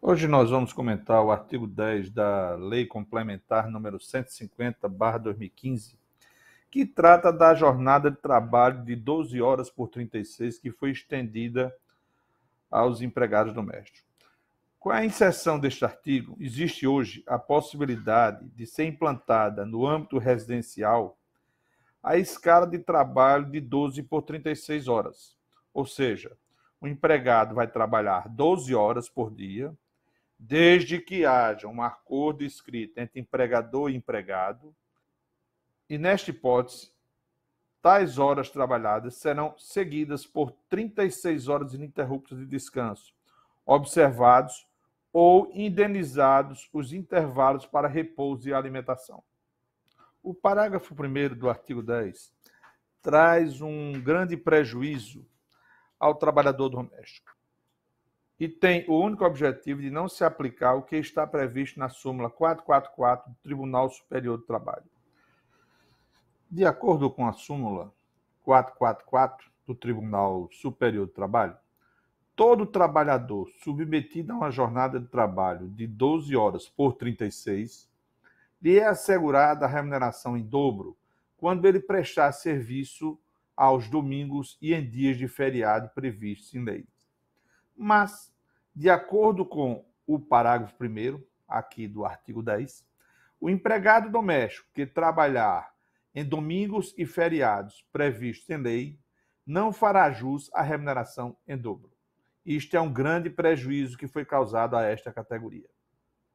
Hoje nós vamos comentar o artigo 10 da Lei Complementar número 150/2015, que trata da jornada de trabalho de 12 horas por 36 que foi estendida aos empregados domésticos. Com a inserção deste artigo, existe hoje a possibilidade de ser implantada no âmbito residencial a escala de trabalho de 12 por 36 horas. Ou seja, o empregado vai trabalhar 12 horas por dia, desde que haja um acordo escrito entre empregador e empregado, e nesta hipótese, tais horas trabalhadas serão seguidas por 36 horas ininterruptas de descanso, observados ou indenizados os intervalos para repouso e alimentação. O parágrafo 1 do artigo 10 traz um grande prejuízo ao trabalhador doméstico e tem o único objetivo de não se aplicar o que está previsto na súmula 444 do Tribunal Superior do Trabalho. De acordo com a súmula 444 do Tribunal Superior do Trabalho, todo trabalhador submetido a uma jornada de trabalho de 12 horas por 36 lhe é assegurada a remuneração em dobro quando ele prestar serviço aos domingos e em dias de feriado previstos em lei. Mas de acordo com o parágrafo 1 aqui do artigo 10, o empregado doméstico que trabalhar em domingos e feriados previstos em lei não fará jus à remuneração em dobro. Isto é um grande prejuízo que foi causado a esta categoria.